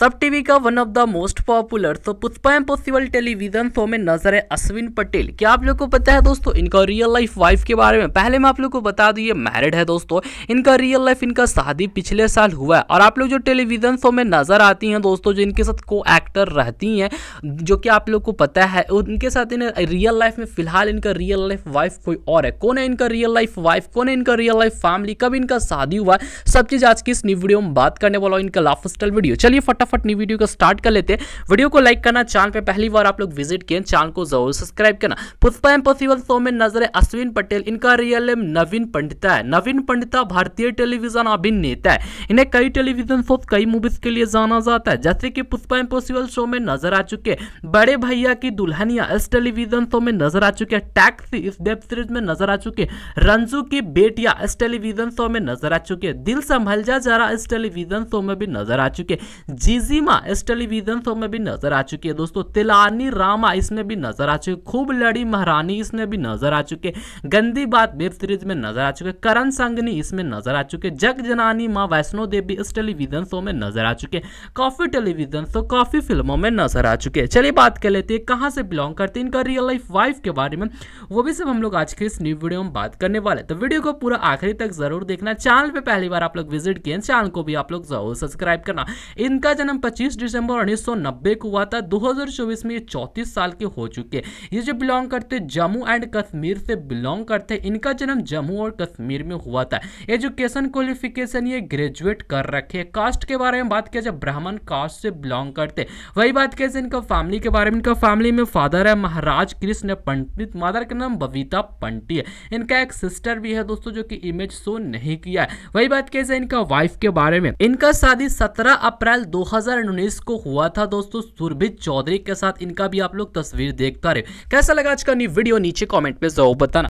सब टीवी का one of the most popular तो पुष्पा इम्पोसिबल टेलीविजन शो में नजर है अश्विन पटेल क्या आप लोग को पता है दोस्तों इनका रियल लाइफ वाइफ के बारे में पहले मैं आप लोग को बता दू ये मैरिड है दोस्तों इनका रियल लाइफ इनका शादी पिछले साल हुआ है और आप लोग जो टेलीविजन शो में नजर आती हैं दोस्तों जो इनके साथ को एक्टर रहती हैं जो कि आप लोग को पता है उनके साथ इन्हें रियल लाइफ में फिलहाल इनका रियल लाइफ वाइफ कोई और है कौन है इनका रियल लाइफ वाइफ कौन है इनका रियल लाइफ फैमिली कब इनका शादी हुआ सब चीज़ आज की इस वीडियो में बात करने वाला इनका लाफ स्टाइल वीडियो चलिए फटाफट फटाफट नई वीडियो को स्टार्ट कर लेते हैं वीडियो को लाइक करना चैनल पर पहली बार आप लोग विजिट किए चैनल को जरूर सब्सक्राइब करना पुष्पा इम्पॉसिबल शो में नजर है अश्विन पटेल इनका रियल नेम नवीन पंडिता है नवीन पंडिता भारतीय टेलीविजन अभिनेता है इन्हें कई टेलीविजन शो कई मूवीज के लिए जाना जाता है जैसे कि पुष्पा इम्पॉसिबल शो में नजर आ चुके बड़े भैया की दुल्हनिया इस टेलीविजन शो में नजर आ चुके टैक्सी इस वेब सीरीज में नजर आ चुके रंजू की बेटिया इस टेलीविजन शो में नजर आ चुके दिल संभल जा जरा इस टेलीविजन शो में भी नजर आ चुके जी इजीमा इस टेलीविजन शो में भी नजर आ चुकी है दोस्तों तिलानी रामा इसमें भी नजर आ चुकी है खूब लड़ी महारानी इसमें भी नजर आ चुके गंदी बात वेब सीरीज में नजर आ चुके करण संगनी इसमें नजर आ चुके जग जनानी माँ वैष्णो देवी इस टेलीविजन शो में नजर आ चुके काफी टेलीविजन शो काफी फिल्मों में नजर आ चुके चलिए बात कर लेते हैं कहाँ से बिलोंग करते हैं इनका रियल लाइफ वाइफ के बारे में वो भी सब हम लोग आज के इस न्यू वीडियो में बात करने वाले तो वीडियो को पूरा आखिरी तक जरूर देखना चैनल पर पहली बार आप लोग विजिट किए चैनल को भी आप लोग जरूर सब्सक्राइब करना इनका जन्म जन्म 25 दिसंबर 1990 को हुआ था 2024 में ये 34 साल के हो चुके ये जो बिलोंग करते जम्मू एंड कश्मीर से बिलोंग करते इनका जन्म जम्मू और कश्मीर में हुआ था एजुकेशन क्वालिफिकेशन ये ग्रेजुएट कर रखे कास्ट के बारे में बात किया जाए ब्राह्मण कास्ट से बिलोंग करते वही बात कैसे इनका फैमिली के बारे में इनका फैमिली में फादर है महाराज कृष्ण पंडित मादर का नाम बबीता पंटी है इनका एक सिस्टर भी है दोस्तों जो कि इमेज शो नहीं किया है वही बात कैसे इनका वाइफ के बारे में इनका शादी 17 अप्रैल 2019 को हुआ था दोस्तों सुरभित चौधरी के साथ इनका भी आप लोग तस्वीर देखता रहे कैसा लगा आज का नी वीडियो नीचे कॉमेंट में जरूर बताना